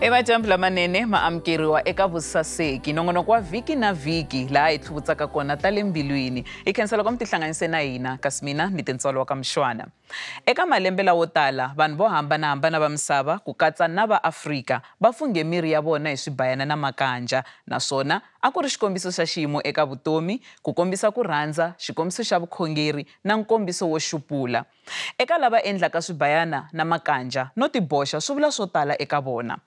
evajambu lamanene ma amukeriwa eka vusaseki nongonoko wa vhiki na vhiki laha hi tlhuvutsaka kona ta le mbilwini hi khensa loko mi tihlanganise na hina kasi mina ni tintswalowa ka muxwana eka malembe lawo tala vanhu vo hambanahambana va misava ku katsa na va afrika va funghe miri ya vona hi swibayana na makanja naswona a ku ri xikombiso xa xiyimo eka vutomi ku kombisa ku rhandza xikombiso xa vukhongeri na nkombiso wo xupula eka lava endlaka swibayana na makanja no tiboxa swi vula swo tala eka vona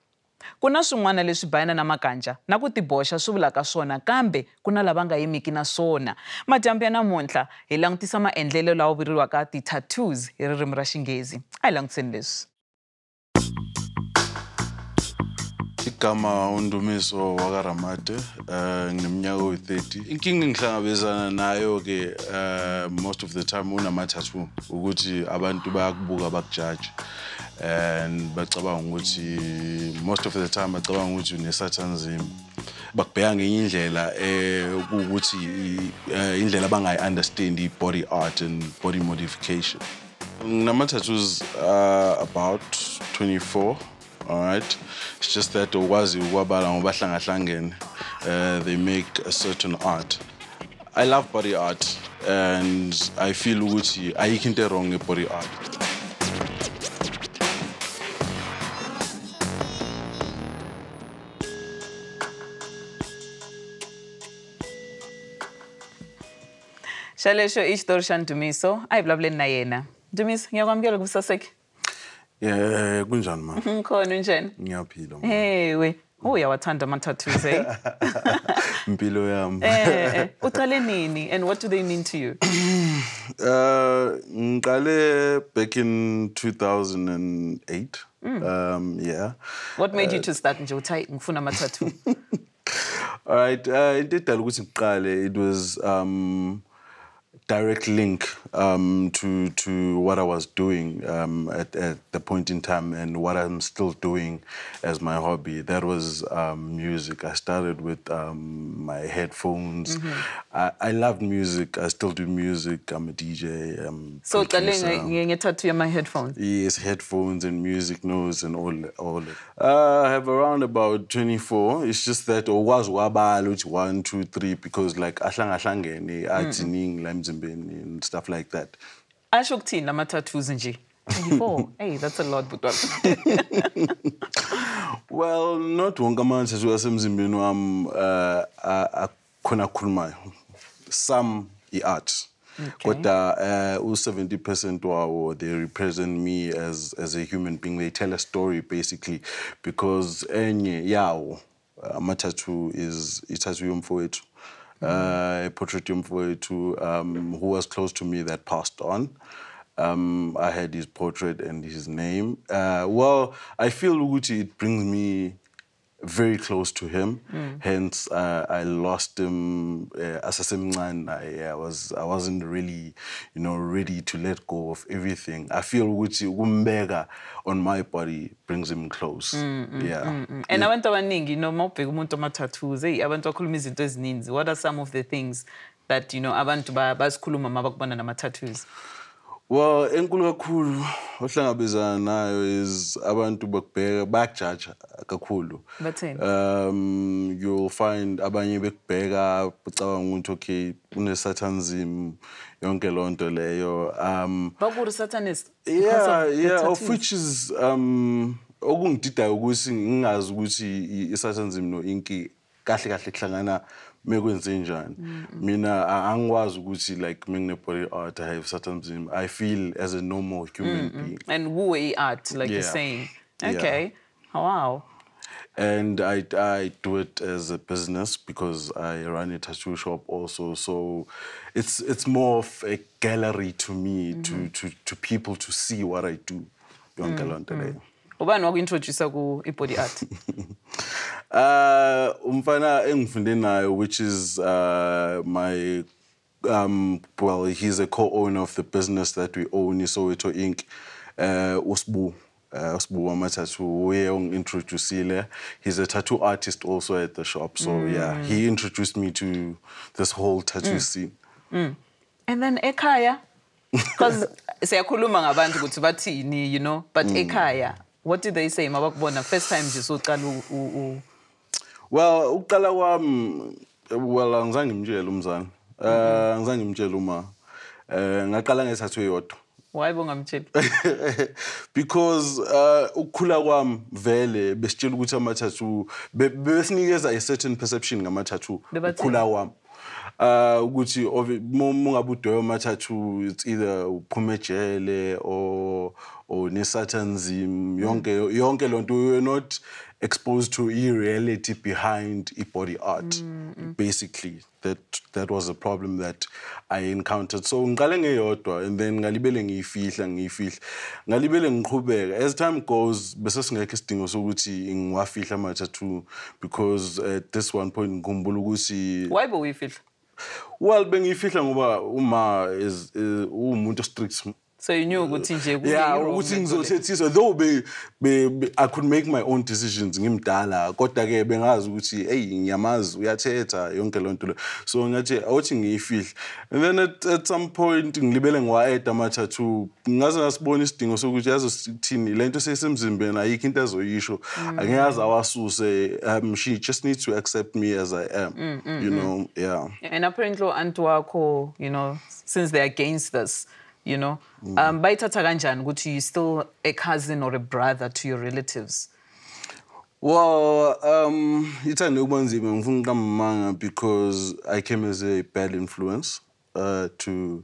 ku na swin'wana leswi bayana na makanja na ku tiboxa swi vulaka swona kambe ku na lava nga yimiki na swona madyambu ya namuntlha hi langutisa maendlelo lawa vuriwaka ti-tattoos hi ririmi ra xinghezi a hi langutiseni leswi igama undumiso wakaramade um uh, eh, ngineminyaka oyi-thirty inkinga engihlangabezana nayo-ke um uh, most of the time unamathathu ukuthi abantu bayakubuka bakujaje and bacabanga ukuthi most of the time bacabanga ukuthi unesatanzima bakubheka ngenye indlela eh, ukuthi eh, indlela abangayi-understand i-body art and body modification nama-tattoos uh, about 24 alright it's just that ukwazi ukwabala ngoba hlangahlangene uh, they make a certain art i love body art and i feel ukuthi ayikho into wrong nge-body art shalesho ishidori Ndumiso ayivulavuleni na yena Ndumiso ngiyakwamukela kubusaseki ye kunjani ma khona unjani ngiyaphila ewe oh, uyawathanda ama-tattoos eh impilo yami eh, eh, eh. uqale nini and what do they mean to you uh ngiqale back in 2008 mm. um yeah what made uh, you to start nje uthi ngifuna ama-tattoo all right uh, into edala ukuthi ngiqale it was um direct link um, to to what I was doing um, at, at, the point in time and what I'm still doing as my hobby. That was um, music. I started with um, my headphones. Mm -hmm. I, I loved music. I still do music. I'm a DJ. I'm so eh, eh, to my headphones. Yes, headphones and music notes and all all. Mm-hmm. Uh, I have around about 24. It's just that or was 2, one two three because like ashlang ashlang athi ning emzimbeni and stuff like that asho ukuthini la ma-tattoos nje 24 hey that's a lot but well not wonke ama-tattoos asemzimbeni wami akhona akhulumayo some i-art kodwa okay. uh, u-70 uh, percent wawo they represent me as, as a human being they tell a story basically because enye yawo ama-tattoo uh, is i for yomfowethu a uh, portrait mfowethu um, who was close to me that passed on. Um, I had his portrait and his name. Uh, well, I feel Uguti, it brings me very close to him. Mm. Hence, uh, I lost him uh, as a man. I, was I wasn't really, you know, ready to let go of everything. I feel which umbega on my body brings him close. Mm, mm, yeah. Mm, mm. and know, abaningi, no mawubheka umuntu ama tattoos, hey, abantu akhuluma izinto ezininzi. What are some of the things that you know I to abantu basikhuluma mabakubona nama tattoos? Well, enkulu kakhulu ohlangabezana nayo is abantu bakubheka bayakujaja kakhulu. Bathini? Um you'll find abanye bekubheka ucabanga ukuthi okay une-satanism yonke lonto leyo. Um Bakuri satanist. Yeah, yeah, of which is um okungididayo ukuthi ngingazi ukuthi i-satanism no inki kahle kahle kuhlangana mekwenzenjani mina angikwazi ukuthi like mengine-body art i have certain thing i feel as a normal human mm, being and who i-art like yeah. you're saying okay yeah. Oh, wow and I, I do it as a business because I run a tattoo shop also. So it's it's more of a gallery to me, mm -hmm. to, mm-hmm. to, to people to see what I do. Mm -hmm. ubani wakuintroduca ku-ibody art uh umfana engifunde nayo which is uh my um well he's a co-owner of the business that we own isoweto inc uh usbu uh, Usbu Wamatatu, uye ongi-introducile. He's a tattoo artist also at the shop. So mm. yeah, he introduced me to this whole tattoo mm. scene. Mm. And then ekhaya because siyakhuluma ngabantu ukuthi bathini you know but mm. ekhaya what did they say mabakubona first time nje soqala u well uqala kwami well angizange ngimtshele umzana eh angizange ngimtshele uma eh ngaqala ngesathu eyodwa why bongamtsheli because uh ukukhula kwami vele besitshela ukuthi ama tattoo besinikeza a certain perception ngama tattoo ukukhula kwami uh ukuthi mungabe udoya ama tattoo it's either uphume ejele or or oh, ne-sartanism yonke yonke loo nto we're not exposed to i-reality behind i-body art mm -hmm. basically that that was a problem that i encountered so ngiqale ngeyodwa and then ngalibele ngiyifihla ngiyifihla ngalibele ngiqhubeka as time goes bese singekho isidingo sokuthi ngiwafihla ama-tattoo because at this one point ngikhumbula ukuthi why bowuyifihla well bengiyifihla ngoba uma uwumuntu strict So you knew ukuthi nje yeah ukuthi ngizothethiswa though be, be, be I could make my own decisions ngimdala kodwa ke bengazi ukuthi hey ngiyamazi uyathetha yonke lonto lo so ngathi awuthi ngiyifihle and then at, at some point ngilibele ngiwa add ama tattoo ngaze ngasibona isidingo sokuthi yazo sithini lento sesemzimbeni ayikho into ezoyisho mm. angiyazi awasuse um she just needs to accept me as I am mm, mm, you mm. know yeah. yeah and apparently anti wakho you know since they're against this you know mm. um, bayithatha kanjani you still a cousin or a brother to your relatives well um ithande ukuba nzima ngifuna uqambamanga because i came as a bad influence uh, to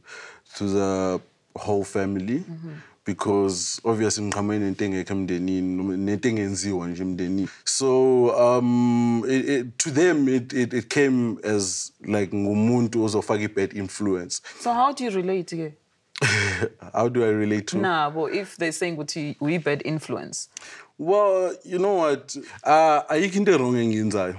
to the whole family mm -hmm. because obviously ngiqhamane and engekho emndenini nento engenziwa nje emndenini so um it, it, to them it, it, it came as like ngumuntu ozofaka i-bad influence so how do you relate ke How do I relate to? Nah, but if they're saying what we bad influence. Well, you know what? Uh ah, ayikinto wrong engiyenzayo.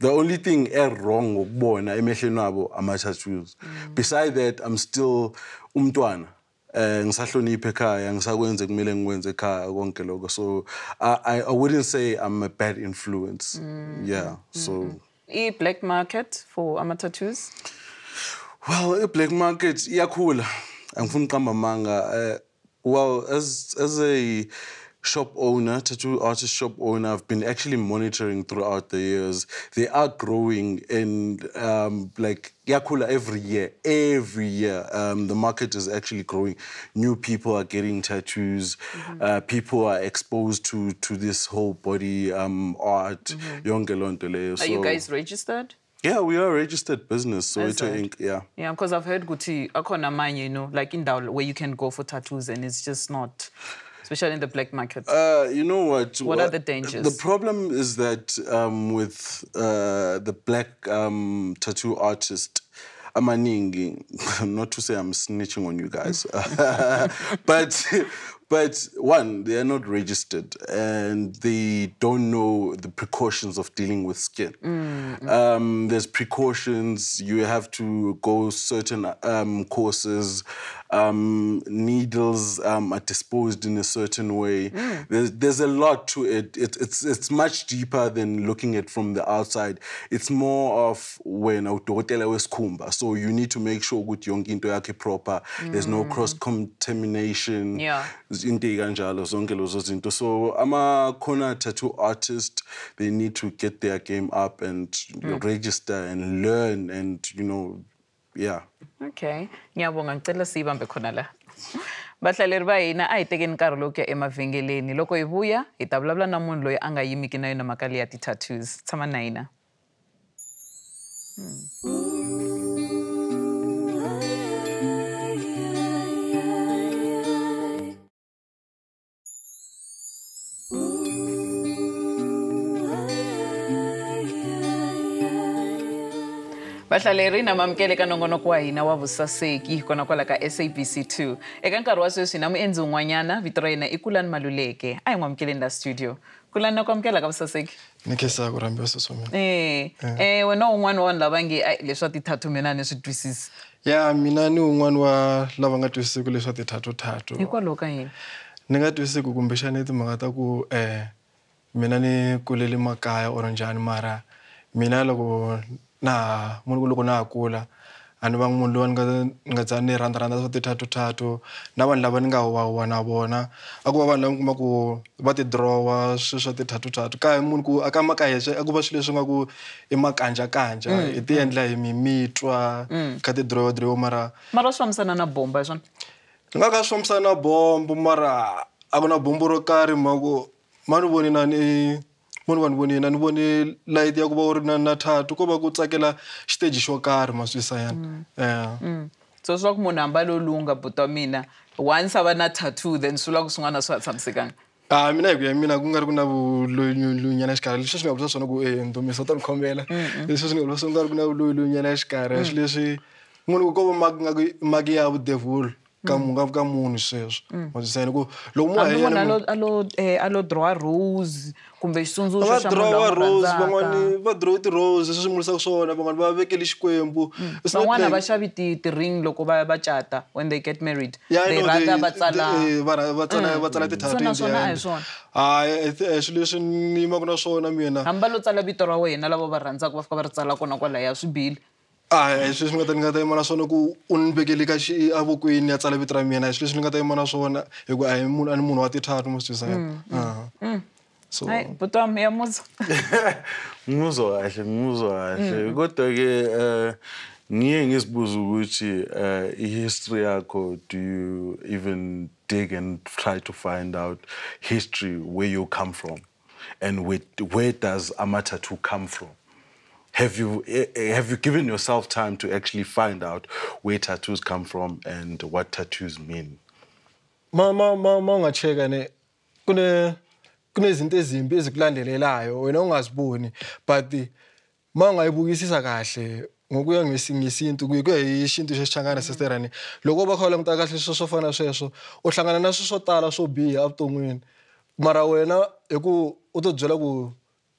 The only thing wrong ukubona emehlweni abo ama-church mm. Beside that, I'm still umntwana. eh ngisahloniphe ekhaya ngisakwenze kumele ngikwenze ekhaya konke lokho so I, i wouldn't say i'm a bad influence mm. yeah so mm-hmm. E black market for amateur tattoos well i-black market yeah, cool angifuni uqamba amanga uh, well as as a shop owner, tattoo artist shop owner, I've been actually monitoring throughout the years. They are growing and um, like Yakula every year, every year. Um, the market is actually growing. New people are getting tattoos. Mm-hmm. Uh, people are exposed to to this whole body um, art. Mm-hmm. So, are you guys registered? Yeah, we are a registered business, so it's Inc. Yeah. Yeah, because I've heard Guti akona mine, you know, like in Dal where you can go for tattoos and it's just not especially in the black market. Uh, you know what? What, are the dangers? The problem is that um, with uh, the black um, tattoo artist, Amaningi, not to say I'm snitching on you guys, but But one, they are not registered and they don't know the precautions of dealing with skin. Mm-hmm. Um, there's precautions, you have to go certain um, courses um, needles um, are disposed in a certain way. Mm. There's, there's a lot to it. it. It's it's much deeper than looking at from the outside. It's more of when udokotela weskhumba. So you need to make sure ukuthi young into yakhe proper. There's no mm. cross contamination. Yeah. Into kanjalo zonke lezo zinto. So ama corner tattoo artist, they need to get their game up and mm. register and learn and you know ya okay ngiyabonga ngicela siyibambe khona la vahlaleri va hina a hi tekeni nkarhi lowu kuya emavhengeleni loko hi vuya hi ta vulavula na munhu loyi a nga yimiki na yona mhaka leyi ya ti-tattoos tshama na hina hmm. papahla leri na mamukele ka nongonoko wa hina wa vusaseki kona kwala ka sabc2 eka nkarhi wa sweswi na muendzi wun'wanyana vito ra yena i kulani maluleke a hi n'wamukeleni la studio kulani na ku amukela ka vusaseki ni khensa ku rhambiwa sweswo mina e ee. eh. wena wun'wani wa vanhu lava nge leswa tithathu mina ni swi twisisi ya mina ni wun'wani wa lava nga twisisiku leswa tithatuthathu hikwalaho ka yini ni nga twisisiku kumbexani timhaka ta ku um mina ni kuleli makaya or njhani mara mina loko na munhu loko na ha kula a ni vanga munhu loyi ni nga zani ni rhandzarhandza swa tithatothato na vanhu lava ni nga wawa na vona a ku va vanhu lava mi kuma ku va tidrowa swilo swa tithatothato ka munhu ku a ka maka hesa a ku va swilo leswi nga ku i makanjakanja hi mm, ti mm. endla hi mimitwa mm. kha tidrowadrowa mara mara swi fambisana na bomba hiswona ni nga kha swi fambisana na bombo mara a ku na bombo ro karhi ma ku ma ni voni na ni munhu va ni vonina ni vone light ya ku va u ri na nathatu ko va ku tsakela xiteji xo karhi ma swisayana mm. eh. mm. so swi va ku munhu hambalo lunga buta mina once a va na tattoo then swi vula ku swin'wana swi ha tshamisekanga a mina hi ku ya mina ku nga ri ku na vuloyilonyana xikarhi leswi swi nga vulisa swona ku e ntomiso ta ni khombela leswi swi nga vulisa ku nga ri ku na vuloyilonyana xikarhi mm. swi leswi munhu ku ko va maki nga ku maki ya vudevulo ka mm. munhu ka munhu sweswo mm. wa tisayina ku loko moalo e, dirowa rose kumbe xitsundzuxo drowa rose van'wani va dirowe ti-rose leswi swi mulisaka swona van'wani va vekele xikwembu mm. van'wana va xavi ti-ring loko va va cata when they get married they rhanga va tsalava tsala eh, ti-tatwinhayi e, e, swilo leswi ni yimaka na swona mina hambi va lo tsala vito ra wena lava va rhandzaka va fika va ri tsala kona kwalaya swi bile a sweswi ni nga ta ni nga ta yima na swona ku u ni vekele ka xi avokweni ya tsala vito ra mina hi swileswi ni nga ta yima na swona hi ku a hi munhu a ni munhu wa tithathu mo swi twisisana so butom uyamuzwa ngimuzwa kahle ngimuzwa kahle mm. kodwa-ke um ngiye ngizibuza ukuthi um i-history yakho do you even dig and try to find out history where you come from and where, where does ama-tattoo come from Have you eh, eh, have you given yourself time to actually find out where tattoos come from and what tattoos mean? Ma ma ma mangacheka ne kune kunezinto ezimbi ezikulandelelayo wena ungaziboni but ma ungayibukisisa kahle ngokuya ngesintu kuye kuya hi xintu xo xichangana sisterani loko va kha u languta kahle swo swo fana sweswo u hlangana na swi swo tala swo biha evuton'wini mara wena hi ku u to byela ku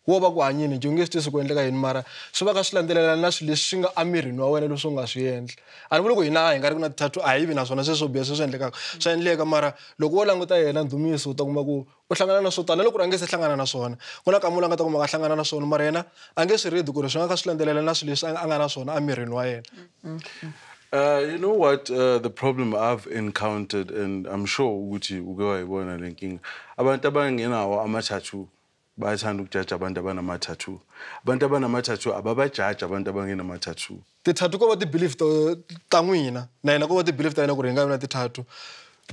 wo va ku hanyini njhe u nge swi tisi ku endleka yini mara swi va ka swi landzelelana na swilo leswi swi nga amirhini wa wena leswi u nga swi endla a ni ku loko hina hi nga ri ku na titatu a yivi naswona sweswo biha sweswi endlekaka swa endleka mara loko wo languta yena ndhumiso u ta kuma ku u hlangana na swo tala na loko ri a nge se hlangana na swona ku na kamula a nga ta kuma ka hlangana na swona mara yena a nge swi redi ku ri swi nga kha swi landzelelana na swilo leswi a nga na swona amirhini wa yena Uh, you know what uh, the problem I've encountered, and I'm sure Uti Ugawa Ibona linking about Tabanga ama tattoo. bayathanda ukujaja abantu abanama-tattoo abantu abanama-tattoo ababajaji abantu abangenama-tattoo ti-tattoo ko va tibelief to ta n'wina na hina ko va ti ta hina ku ri hi nga vi na ti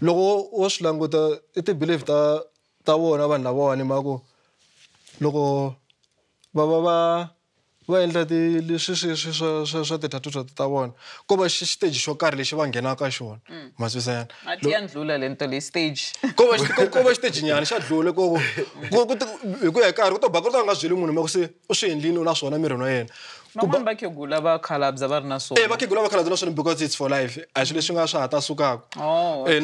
loko wo swi languta i tibelief ta ta vona vanhu lavawani ma ku loko va va va va endla ti leswi swi swi swa swa swa ti-tatutsu ta vona ko va xiteji xo karhi lexi va nghenaka xona mm. ma swisanyana ya ndlula le nto leyi stage ko va ko va xitejinyana xa dlule ko ku hi ku ya hi karhi ku to ba ku ri ta nga byeli munhu ku se u swi endlini na swona mirini wa yena normal e vakegula va khalabza na because it's for life a xilo lexi nga swa ha sukaka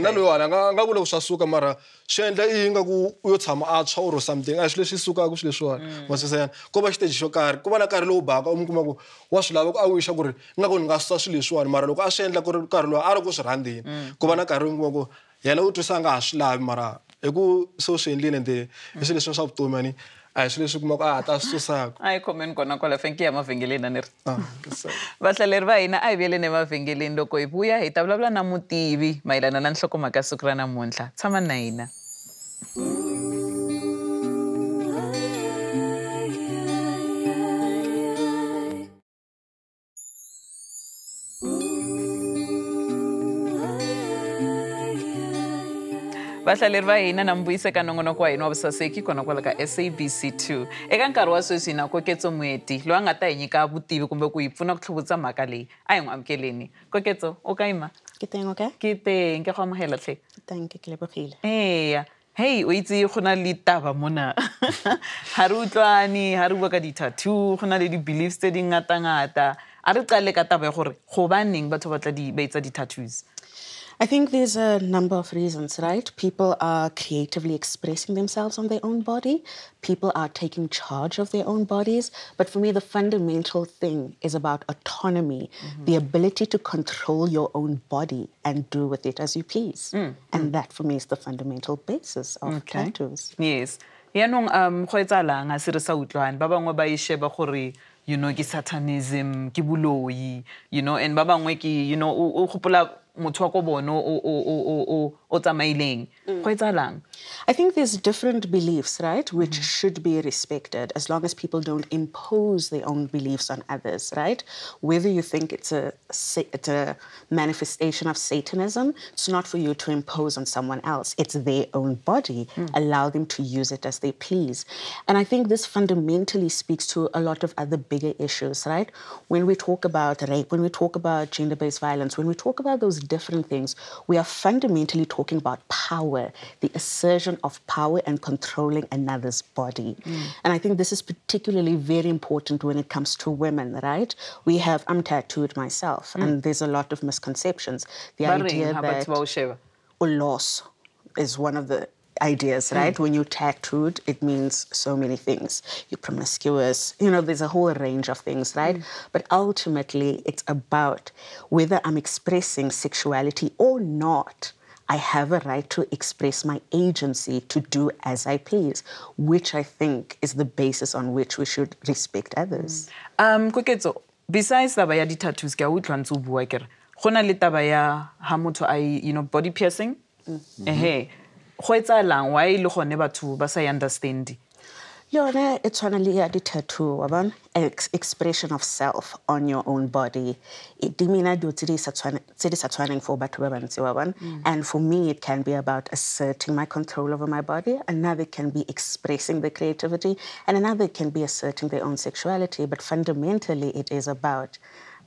na loyiwani nga a swa suka mara swi endla i nga yo tshama atshwa or something a eh, xilo lexi sukaka swilo leswiwani mm. masisayana ko va xiteji xo karhi ku va na nkarhi lowu baka u mi kuma ku wa swi lava ku a wixa ku ri nga ku ni nga susa swilo leswiwani mara loko a swi endla ku ri nkarhi lowu a ri ku swi rhandzini mm. ku va na nkarhi lowu mi kuma ku yena u ha swi lavi mara hi ku se u swi endlile ende i swilo leswi swa vutomi ani a hi swilo leswi kumaka a ah, ha ta swi susaka a yi khomeni kona kwala fenki ya mavhengeleni a ni ri ah, vahlaleri va hina a hi vuyeleni emavhengeleni loko hi vuya hi ta vulavula na mutivi mayelana na nhlokomhaka siku ra namuntlha tshama na hina vahla leri va hina na mbuyiseka nongonoko wa hina wa vusaseki kona kwala ka sabc 2 eka nkarhi wa sweswi na koketso n'weti loyi a nga ta hi nyika vutivi kumbe ku hi pfuna ku tlhuvutisa mhaka leyi a hi n'wi amukeleni koketso u ka yima kitenge go amogelatlhe eya hei o itse go na le taba mona ga re utlwane ga re bua ka di-tattoo go na le di-beliefs tse dingata-ngata a re qale ka taba ya gore gobaneng batho ba tla ba etsa di-tattoos I think there's a number of reasons, right? People are creatively expressing themselves on their own body. People are taking charge of their own bodies. But for me, the fundamental thing is about autonomy, mm-hmm. the ability to control your own body and do with it as you please. Mm. mm. And mm. that for me is the fundamental basis of okay. tattoos. Yes. yaanong um go etsalang a se re sa utlwane ba bangwe ba e sheba gore you know ke satanism ke boloi you know and ba bangwe ke you know o gopola motho wa ko bone o tsamaileng go i think there's different beliefs right which mm -hmm. should be respected as long as people don't impose their own beliefs on others right whether you think it's a, it's a manifestation of satanism it's not for you to impose on someone else it's their own body mm. allow them to use it as they please and i think this fundamentally speaks to a lot of other bigger issues right when we talk about rape when we talk about gender-based violence when we talk about those different things, we are fundamentally talking about power, the assertion of power and controlling another's body. Mm. And I think this is particularly very important when it comes to women, right? We have, I'm tattooed myself, mm. and there's a lot of misconceptions. The idea that... Or loss is one of the ideas, hmm. right? Mm. When you tattooed, it means so many things. You're promiscuous, you know, there's a whole range of things, right? Mm. But ultimately, it's about whether I'm expressing sexuality or not. I have a right to express my agency to do as I please, which I think is the basis on which we should respect others. Mm. Um, so besides the ya di-tattoos ke a utlwa ntse le taba ya ga motho you know body piercing mm -hmm go etsalang wa e le gone batho ba sa understand yone e tshwana le ya di-tattoo wa bona expression of self on your own body it dimina dilo tse di sa tshwaneng for batho ba bantsi wa bona mm. and for me it can be about asserting my control over my body another can be expressing the creativity and another can be asserting their own sexuality but fundamentally it is about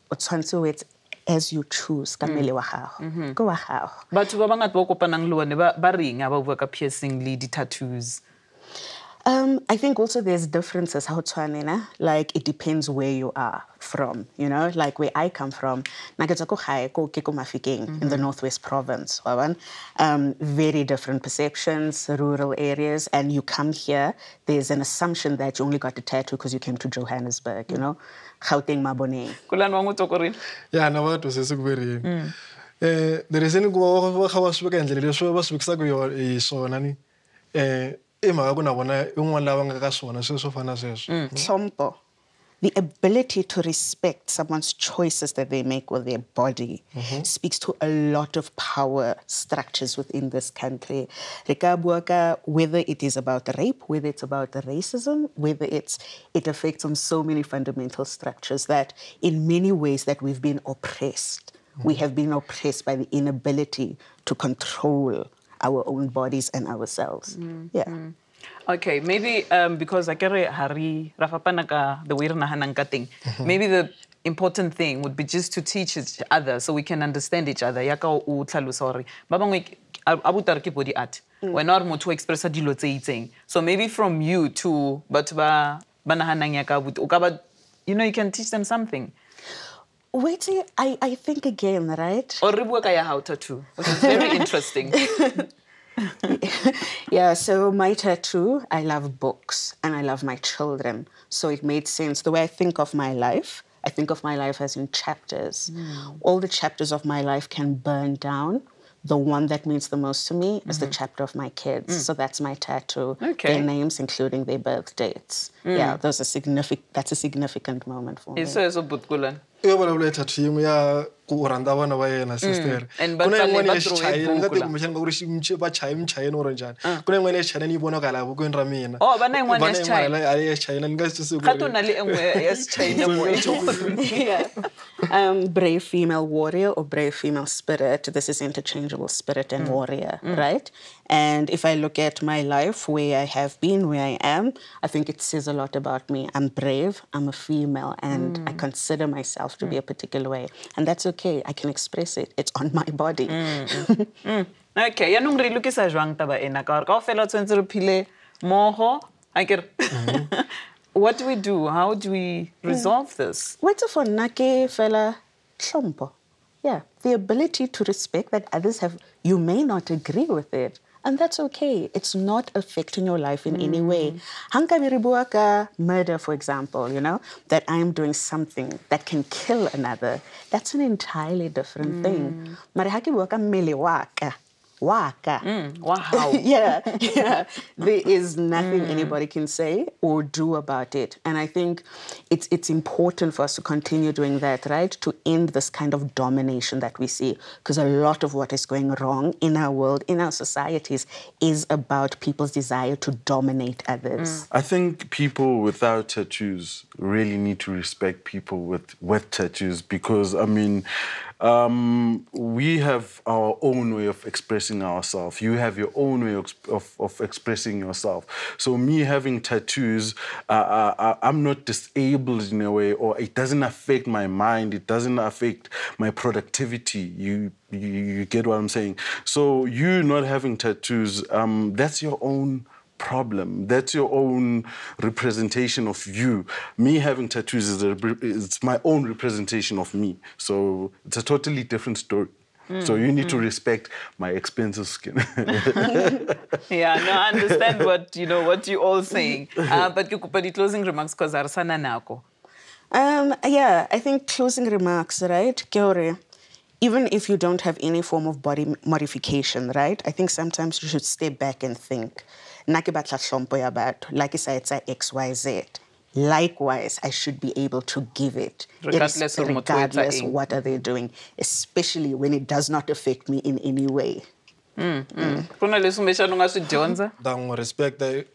o tshwanetse o etse as you choose ka mm. mmele wa gago mm-hmm. ke wa gago batho ba bangata ba o kopanang le one ba reng ba bua ka piercing le di-tattoos Um, I think also there's differences how Chwanina, like it depends where you are from, you know, like where I come from, mm-hmm. in the Northwest province, um, very different perceptions, rural areas, and you come here, there's an assumption that you only got a tattoo because you came to Johannesburg, you know, Gauteng Mabone. Yeah, no, what was mm. Yeah, there is any go over how was weekend, the show was weeks ago, you i ku na vona lava nga ka swona fana sweswo mm, mm. the ability to respect someone's choices that they make with their body mm -hmm. speaks to a lot of power structures within this country. Whether it is about rape, whether it's about racism, whether it's it affects on so many fundamental structures that in many ways that we've been oppressed. Mm -hmm. We have been oppressed by the inability to control our own bodies and ourselves. Mm. Yeah. Mm. Okay, maybe um, because I carry hari rafapanaka the wirna thing, mm-hmm. Maybe the important thing would be just to teach each other so we can understand each other. Yaka o tlhalosori. Ba bangwe abutare ke body art. Mm. Wena re motho o expressa dilo tse So maybe from you to batho ba ba nahanang yaka o you know you can teach them something. Wait, I, I think again, right? Or Ribuaka Yahau tattoo, which is very interesting. yeah, so my tattoo, I love books and I love my children. So it made sense. The way I think of my life, I think of my life as in chapters. Mm. All the chapters of my life can burn down the one that means the most to me is mm-hmm. the chapter of my kids. Mm. So that's my tattoo. Okay. Their names, including their birth dates. Mm. Yeah, those are significant. That's a significant moment for me. Isezo Butkulan. yo vulavula hi thathu yin'we ya ku rhandza vana va yena sister ku na yin'wana ya xichayeni ni nga tivi kumbexana va ku ri vachayi muchayeni or njhani ku na yin'wana ya xichayeni yi vonaka hala vokweni ra mina va na yin'wana ya xichayeni ni nga swi twisisi ku um, brave female warrior or brave female spirit. This is interchangeable spirit and mm. warrior, mm. right? And if I look at my life, where I have been, where I am, I think it says a lot about me. I'm brave, I'm a female, and mm. I consider myself to be mm. a particular way. And that's okay, I can express it. It's on my body. Mm, mm. okay, I re lokisa jwang taba ka gore kaofela o tshwanetse what do we do? How do we mm. resolve mm. this? What's for nake fella chompo, Yeah, the ability to respect that others have, you may not agree with it. And that's okay. It's not affecting your life in mm. any way. Mm. Hanka miribuaka murder, for example, you know, that I'm doing something that can kill another. That's an entirely different mm. thing. Marihaki buaka meliwaka waka. Mm, wow. yeah, yeah. There is nothing mm. anybody can say or do about it. And I think it's it's important for us to continue doing that, right? To end this kind of domination that we see. Because a lot of what is going wrong in our world, in our societies, is about people's desire to dominate others. Mm. I think people without tattoos really need to respect people with, with tattoos because I mean um, we have our own way of expressing ourselves. You have your own way of, of, expressing yourself. So me having tattoos, uh, I'm not disabled in a way, or it doesn't affect my mind. It doesn't affect my productivity. You you, you get what I'm saying. So you not having tattoos, um, that's your own problem. That's your own representation of you. Me having tattoos is a, it's my own representation of me. So it's a totally different story. Mm, so you need mm. to mm-hmm. respect my expensive skin. yeah, no, I understand what you know what you all saying. Uh, but you, but the closing remarks because arsana nako. Um, yeah, I think closing remarks, right? Kyore even if you don't have any form of body modification, right? I think sometimes you should step back and think nna ke batla hlompho ya batho la ke sa etsa xyz likewise i should be able to give it regardless, it is, regardless what are they doing especially when it does not affect me in any way ku mm, mm. na leswi mbexani u nga swi dyondza dan'wi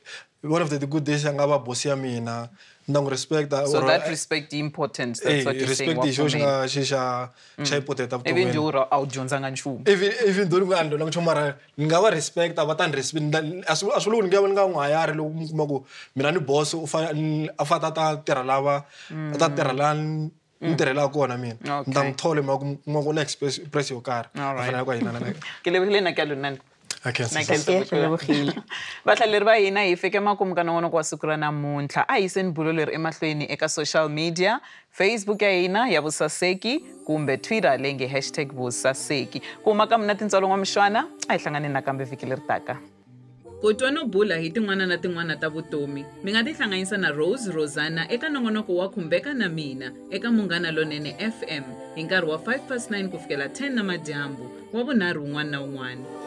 one of the good days i nga va bosi ya mina non-respect. So or, that respect the important. That's eh, what you're respect saying. Respect is what chaipoteta. Uh, uh, mm. Even are out Jones and Shu. Even even go and doing some mara, ngawa respect, abatan respect. As as lo ngawa ngawa ngayari lo kumago. Mina ni boss ufa afata ta teralawa, mm. ta teralan. ni mm. tirhela kona mina ni ta n'wi thola ku ma ku na express yo karhi a fanele ku a na ke ya lebile na okay, na va hina hi fike makumu ka nongonoko wa siku ra namuntlha a hiseni bulo leri emahlweni eka social media facebook ya hina ya vusaseki kumbe twitter leyi nge hashtag vusaseki ku kuma ka mina tintswalon'wamixwana a hi hlanganeni nakambe vhiki leri taka ku twa no bula hi tin'wana na tin'wana ta vutomi mi nga tihlanganyisa na rose rosanna eka nongonoko wa khumbeka na mina eka munghana lonene fm hi nkarhi wa 5 9 ku fikela 10 na madyambu wa vunharhu wun'wana na wun'wana